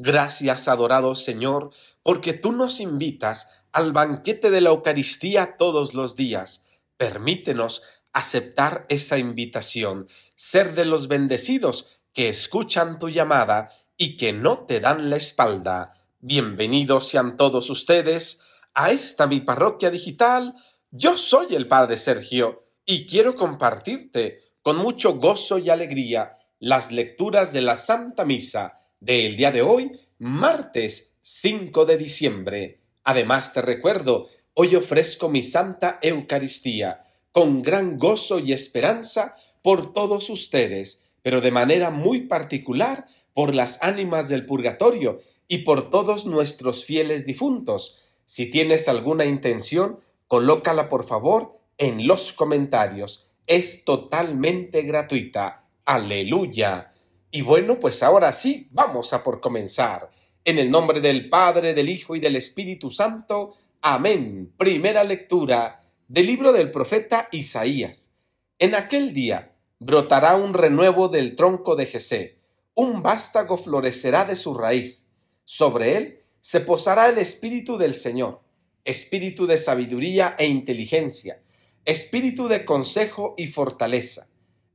Gracias, adorado Señor, porque tú nos invitas al banquete de la Eucaristía todos los días. Permítenos aceptar esa invitación, ser de los bendecidos que escuchan tu llamada y que no te dan la espalda. Bienvenidos sean todos ustedes a esta mi parroquia digital. Yo soy el Padre Sergio y quiero compartirte con mucho gozo y alegría las lecturas de la Santa Misa del día de hoy, martes 5 de diciembre. Además te recuerdo, hoy ofrezco mi Santa Eucaristía con gran gozo y esperanza por todos ustedes, pero de manera muy particular por las ánimas del purgatorio y por todos nuestros fieles difuntos. Si tienes alguna intención, colócala por favor en los comentarios. Es totalmente gratuita. Aleluya. Y bueno, pues ahora sí, vamos a por comenzar. En el nombre del Padre, del Hijo y del Espíritu Santo. Amén. Primera lectura del libro del profeta Isaías. En aquel día brotará un renuevo del tronco de Jesé, un vástago florecerá de su raíz. Sobre él se posará el espíritu del Señor, espíritu de sabiduría e inteligencia, espíritu de consejo y fortaleza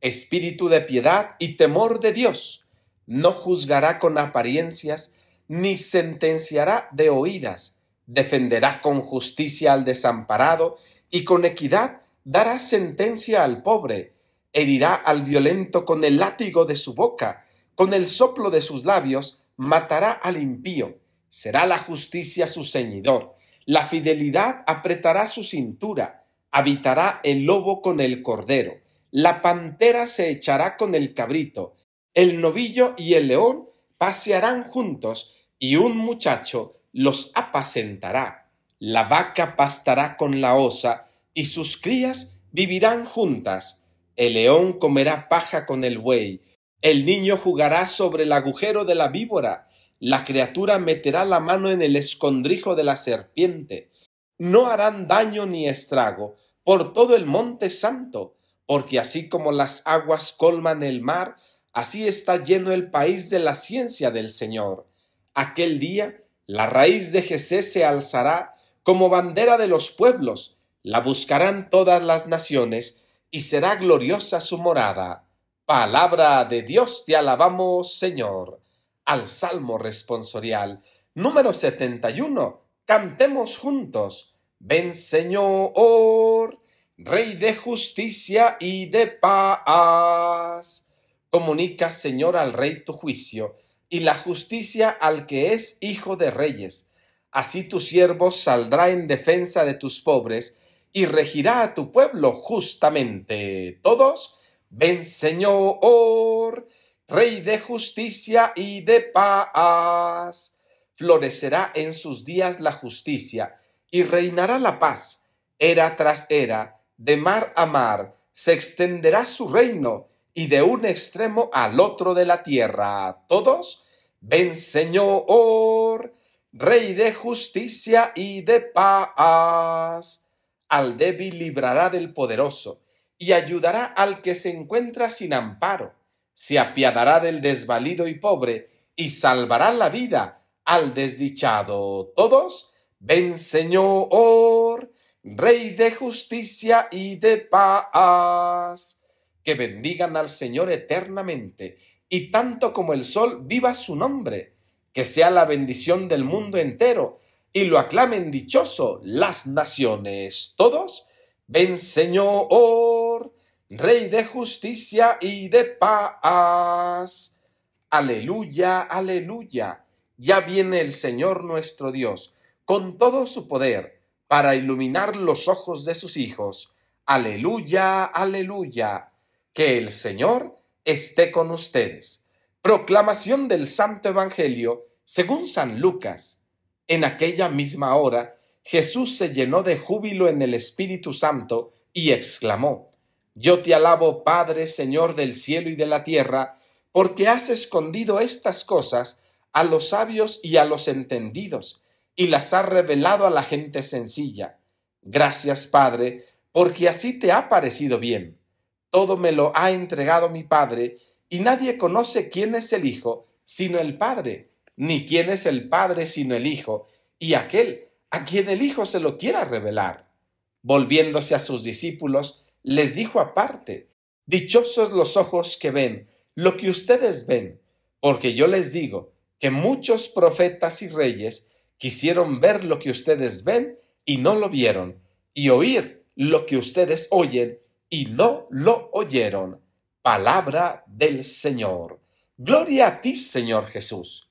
espíritu de piedad y temor de Dios. No juzgará con apariencias, ni sentenciará de oídas. Defenderá con justicia al desamparado y con equidad dará sentencia al pobre. Herirá al violento con el látigo de su boca, con el soplo de sus labios, matará al impío. Será la justicia su ceñidor. La fidelidad apretará su cintura. Habitará el lobo con el cordero la pantera se echará con el cabrito, el novillo y el león pasearán juntos, y un muchacho los apacentará. La vaca pastará con la osa, y sus crías vivirán juntas. El león comerá paja con el buey, el niño jugará sobre el agujero de la víbora, la criatura meterá la mano en el escondrijo de la serpiente. No harán daño ni estrago por todo el monte santo, porque así como las aguas colman el mar, así está lleno el país de la ciencia del Señor. Aquel día la raíz de Jesús se alzará como bandera de los pueblos, la buscarán todas las naciones, y será gloriosa su morada. Palabra de Dios te alabamos, Señor. Al Salmo responsorial número 71, cantemos juntos. Ven, Señor, Rey de justicia y de paz. Comunica, Señor, al Rey tu juicio y la justicia al que es Hijo de Reyes. Así tu siervo saldrá en defensa de tus pobres y regirá a tu pueblo justamente. Todos, ven Señor, Rey de justicia y de paz. Florecerá en sus días la justicia y reinará la paz, era tras era, de mar a mar, se extenderá su reino, y de un extremo al otro de la tierra. Todos, ven Señor, Rey de justicia y de paz. Al débil librará del poderoso, y ayudará al que se encuentra sin amparo. Se apiadará del desvalido y pobre, y salvará la vida al desdichado. Todos, ven Señor, Rey de justicia y de paz. Que bendigan al Señor eternamente, y tanto como el sol viva su nombre, que sea la bendición del mundo entero, y lo aclamen dichoso las naciones. Todos, ven Señor, Rey de justicia y de paz. Aleluya, aleluya. Ya viene el Señor nuestro Dios, con todo su poder para iluminar los ojos de sus hijos. Aleluya, aleluya. Que el Señor esté con ustedes. Proclamación del Santo Evangelio según San Lucas. En aquella misma hora, Jesús se llenó de júbilo en el Espíritu Santo y exclamó, Yo te alabo, Padre, Señor del cielo y de la tierra, porque has escondido estas cosas a los sabios y a los entendidos y las ha revelado a la gente sencilla. Gracias, Padre, porque así te ha parecido bien. Todo me lo ha entregado mi Padre, y nadie conoce quién es el Hijo sino el Padre, ni quién es el Padre sino el Hijo, y aquel a quien el Hijo se lo quiera revelar. Volviéndose a sus discípulos, les dijo aparte, Dichosos los ojos que ven lo que ustedes ven, porque yo les digo que muchos profetas y reyes Quisieron ver lo que ustedes ven y no lo vieron, y oír lo que ustedes oyen y no lo oyeron. Palabra del Señor. Gloria a ti, Señor Jesús.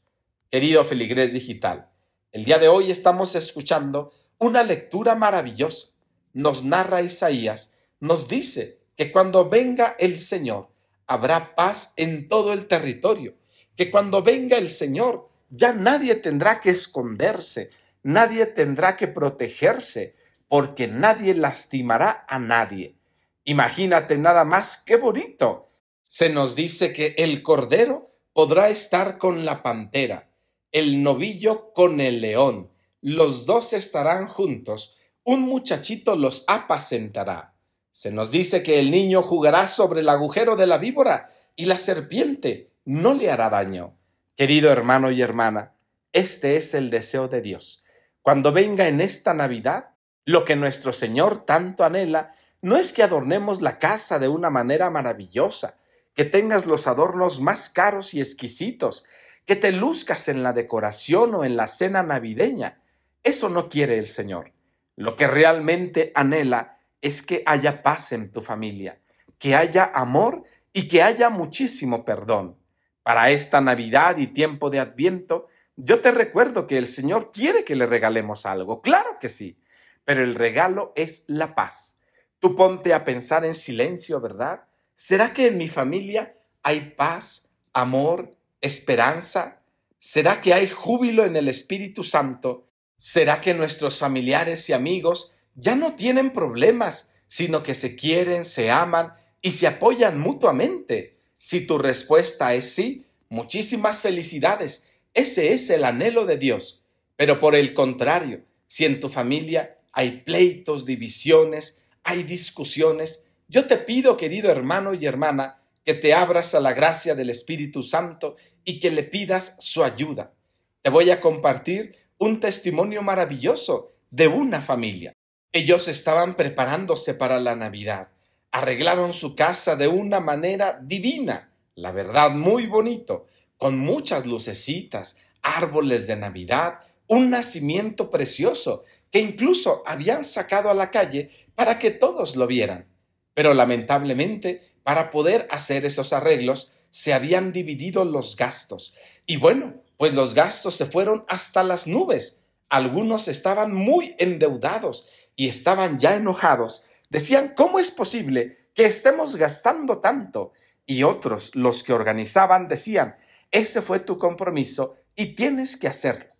Querido Feligrés Digital, el día de hoy estamos escuchando una lectura maravillosa. Nos narra Isaías, nos dice que cuando venga el Señor habrá paz en todo el territorio, que cuando venga el Señor ya nadie tendrá que esconderse, nadie tendrá que protegerse, porque nadie lastimará a nadie. Imagínate nada más qué bonito. Se nos dice que el cordero podrá estar con la pantera, el novillo con el león, los dos estarán juntos, un muchachito los apacentará. Se nos dice que el niño jugará sobre el agujero de la víbora y la serpiente no le hará daño. Querido hermano y hermana, este es el deseo de Dios. Cuando venga en esta Navidad, lo que nuestro Señor tanto anhela no es que adornemos la casa de una manera maravillosa, que tengas los adornos más caros y exquisitos, que te luzcas en la decoración o en la cena navideña. Eso no quiere el Señor. Lo que realmente anhela es que haya paz en tu familia, que haya amor y que haya muchísimo perdón. Para esta Navidad y tiempo de Adviento, yo te recuerdo que el Señor quiere que le regalemos algo, claro que sí, pero el regalo es la paz. Tú ponte a pensar en silencio, ¿verdad? ¿Será que en mi familia hay paz, amor, esperanza? ¿Será que hay júbilo en el Espíritu Santo? ¿Será que nuestros familiares y amigos ya no tienen problemas, sino que se quieren, se aman y se apoyan mutuamente? Si tu respuesta es sí, muchísimas felicidades. Ese es el anhelo de Dios. Pero por el contrario, si en tu familia hay pleitos, divisiones, hay discusiones, yo te pido, querido hermano y hermana, que te abras a la gracia del Espíritu Santo y que le pidas su ayuda. Te voy a compartir un testimonio maravilloso de una familia. Ellos estaban preparándose para la Navidad arreglaron su casa de una manera divina, la verdad muy bonito, con muchas lucecitas, árboles de Navidad, un nacimiento precioso que incluso habían sacado a la calle para que todos lo vieran. Pero lamentablemente, para poder hacer esos arreglos, se habían dividido los gastos. Y bueno, pues los gastos se fueron hasta las nubes. Algunos estaban muy endeudados y estaban ya enojados Decían, ¿cómo es posible que estemos gastando tanto? Y otros, los que organizaban, decían, ese fue tu compromiso y tienes que hacerlo.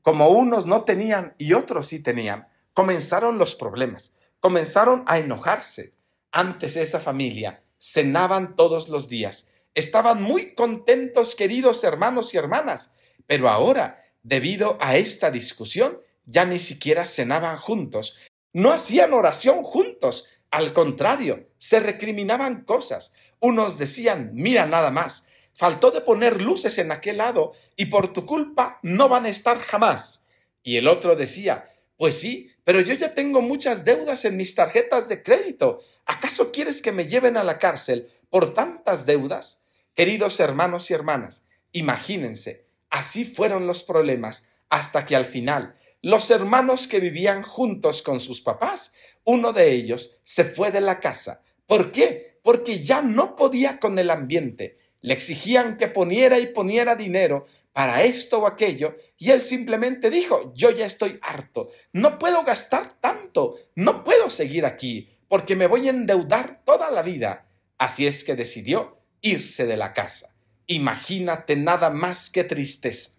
Como unos no tenían y otros sí tenían, comenzaron los problemas, comenzaron a enojarse. Antes esa familia cenaban todos los días, estaban muy contentos, queridos hermanos y hermanas, pero ahora, debido a esta discusión, ya ni siquiera cenaban juntos, no hacían oración juntos, al contrario, se recriminaban cosas. Unos decían, mira nada más, faltó de poner luces en aquel lado y por tu culpa no van a estar jamás. Y el otro decía, pues sí, pero yo ya tengo muchas deudas en mis tarjetas de crédito. ¿Acaso quieres que me lleven a la cárcel por tantas deudas? Queridos hermanos y hermanas, imagínense, así fueron los problemas hasta que al final los hermanos que vivían juntos con sus papás, uno de ellos se fue de la casa. ¿Por qué? Porque ya no podía con el ambiente. Le exigían que poniera y poniera dinero para esto o aquello, y él simplemente dijo, yo ya estoy harto, no puedo gastar tanto, no puedo seguir aquí, porque me voy a endeudar toda la vida. Así es que decidió irse de la casa. Imagínate nada más que tristeza.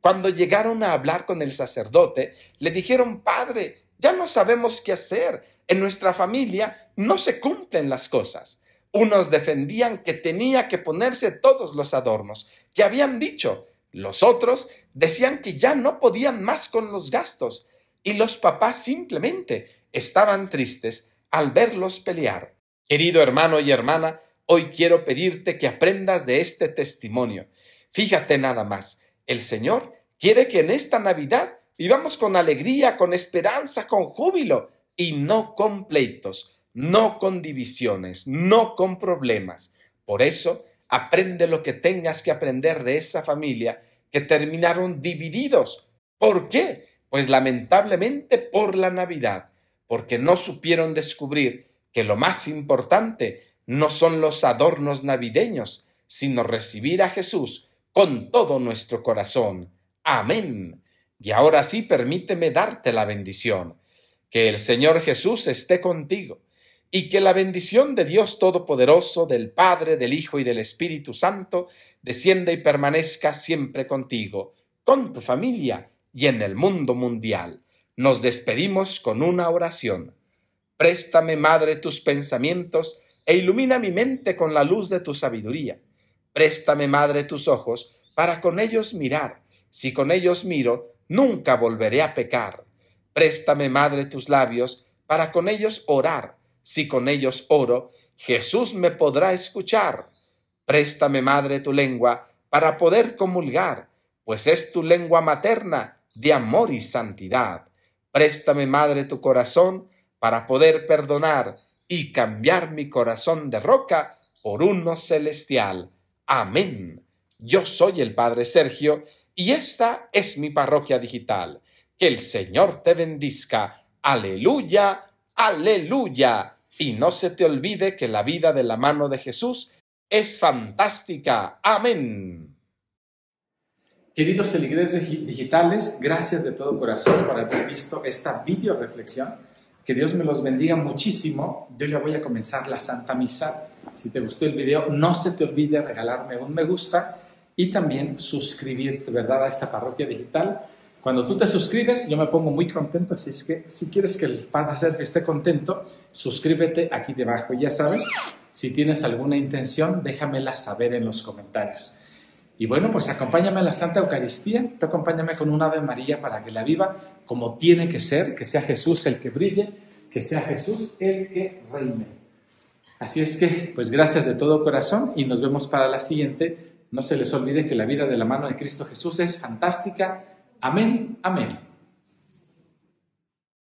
Cuando llegaron a hablar con el sacerdote, le dijeron, Padre, ya no sabemos qué hacer. En nuestra familia no se cumplen las cosas. Unos defendían que tenía que ponerse todos los adornos que habían dicho. Los otros decían que ya no podían más con los gastos. Y los papás simplemente estaban tristes al verlos pelear. Querido hermano y hermana, hoy quiero pedirte que aprendas de este testimonio. Fíjate nada más el Señor quiere que en esta Navidad vivamos con alegría, con esperanza, con júbilo y no con pleitos, no con divisiones, no con problemas. Por eso, aprende lo que tengas que aprender de esa familia que terminaron divididos. ¿Por qué? Pues lamentablemente por la Navidad, porque no supieron descubrir que lo más importante no son los adornos navideños, sino recibir a Jesús con todo nuestro corazón. Amén. Y ahora sí, permíteme darte la bendición. Que el Señor Jesús esté contigo y que la bendición de Dios Todopoderoso, del Padre, del Hijo y del Espíritu Santo, descienda y permanezca siempre contigo, con tu familia y en el mundo mundial. Nos despedimos con una oración. Préstame, Madre, tus pensamientos e ilumina mi mente con la luz de tu sabiduría Préstame, Madre, tus ojos, para con ellos mirar. Si con ellos miro, nunca volveré a pecar. Préstame, Madre, tus labios, para con ellos orar. Si con ellos oro, Jesús me podrá escuchar. Préstame, Madre, tu lengua, para poder comulgar, pues es tu lengua materna de amor y santidad. Préstame, Madre, tu corazón, para poder perdonar y cambiar mi corazón de roca por uno celestial. Amén. Yo soy el Padre Sergio y esta es mi parroquia digital. Que el Señor te bendiga. Aleluya, aleluya. Y no se te olvide que la vida de la mano de Jesús es fantástica. Amén. Queridos feligreses digitales, gracias de todo corazón por haber visto esta video reflexión. Que Dios me los bendiga muchísimo. Yo ya voy a comenzar la Santa Misa si te gustó el video, no se te olvide regalarme un me gusta y también suscribirte, ¿verdad?, a esta parroquia digital. Cuando tú te suscribes, yo me pongo muy contento, así es que si quieres que el Padre Sergio esté contento, suscríbete aquí debajo. ya sabes, si tienes alguna intención, déjamela saber en los comentarios. Y bueno, pues acompáñame a la Santa Eucaristía, tú acompáñame con un Ave María para que la viva como tiene que ser, que sea Jesús el que brille, que sea Jesús el que reine. Así es que, pues gracias de todo corazón y nos vemos para la siguiente. No se les olvide que la vida de la mano de Cristo Jesús es fantástica. Amén, amén.